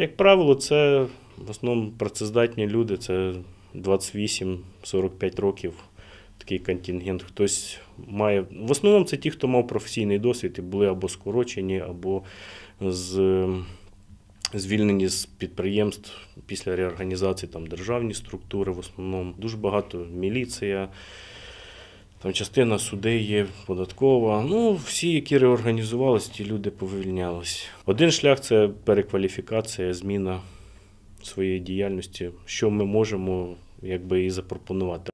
як правило, це в основному працездатні люди, це 28-45 років такий контингент. Хтось має. В основному це ті, хто мав професійний досвід і були або скорочені, або з. Звільнені з підприємств після реорганізації там державні структури, в основному дуже багато міліція. Там частина судей є податкова. Ну, всі, які реорганізувалися, ті люди повільнялись. Один шлях це перекваліфікація, зміна своєї діяльності, що ми можемо якби і запропонувати.